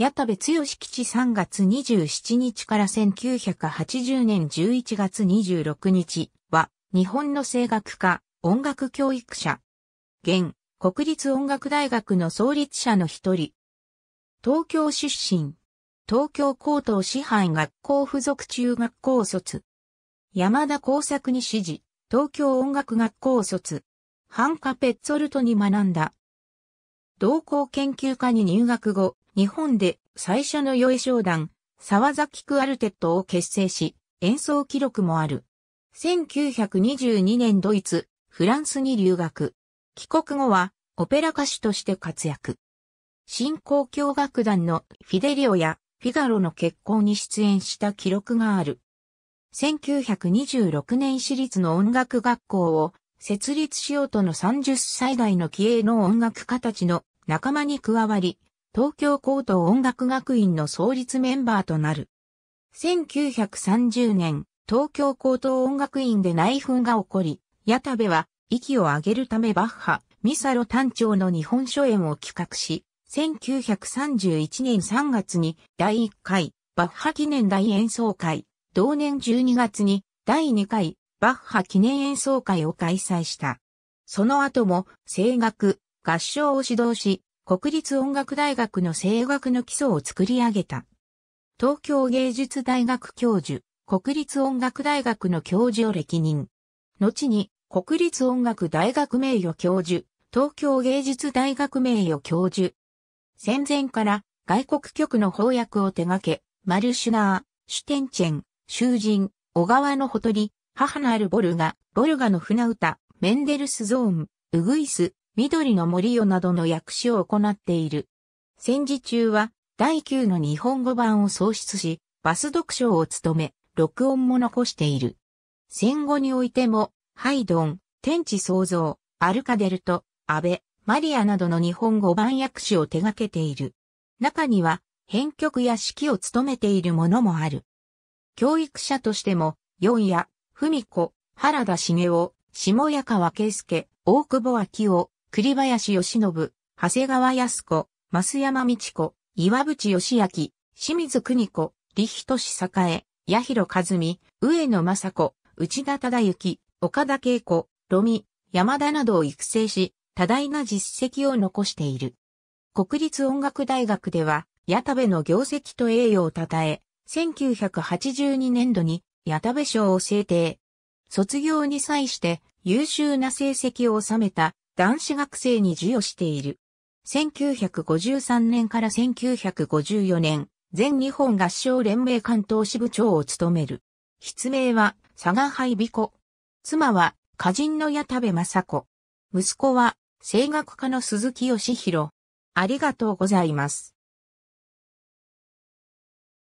矢田部剛吉3月27日から1980年11月26日は、日本の声楽家、音楽教育者。現、国立音楽大学の創立者の一人。東京出身。東京高等支配学校附属中学校卒。山田工作に指示、東京音楽学校卒。ハンカ・ペッツォルトに学んだ。同校研究科に入学後、日本で最初の酔い商談、沢崎クアルテットを結成し、演奏記録もある。1922年ドイツ、フランスに留学。帰国後は、オペラ歌手として活躍。新交響楽団のフィデリオやフィガロの結婚に出演した記録がある。1926年私立の音楽学校を設立しようとの30歳代の気鋭の音楽家たちの仲間に加わり、東京高等音楽学院の創立メンバーとなる。1930年、東京高等音楽院で内紛が起こり、矢田部は息を上げるためバッハ、ミサロ単調の日本初演を企画し、1931年3月に第1回バッハ記念大演奏会、同年12月に第2回バッハ記念演奏会を開催した。その後も声楽、合唱を指導し、国立音楽大学の声楽の基礎を作り上げた。東京芸術大学教授、国立音楽大学の教授を歴任。後に、国立音楽大学名誉教授、東京芸術大学名誉教授。戦前から外国局の翻訳を手掛け、マルシュナー、シュテンチェン、囚人、小川のほとり、母なるボルガ、ボルガの船歌、メンデルスゾーン、ウグイス、緑の森をなどの訳詞を行っている。戦時中は第9の日本語版を創出し、バス読書を務め、録音も残している。戦後においても、ハイドン、天地創造、アルカデルト、アベ、マリアなどの日本語版訳詞を手掛けている。中には、編曲や指揮を務めているものもある。教育者としても、四谷、文子、原田茂雄、下谷川圭介、大久保昭夫、栗林義信、長谷川康子、増山道子、岩渕義明、清水邦子、李仁志栄、八広和美、上野正子、内田忠之、岡田恵子、ロミ、山田などを育成し、多大な実績を残している。国立音楽大学では、矢田部の業績と栄誉を称え、1982年度に矢田部賞を制定。卒業に際して優秀な成績を収めた男子学生に授与している。1953年から1954年、全日本合唱連盟関東支部長を務める。筆名は、佐賀杯美子。妻は、歌人の矢田部正子。息子は、声楽家の鈴木義弘。ありがとうございます。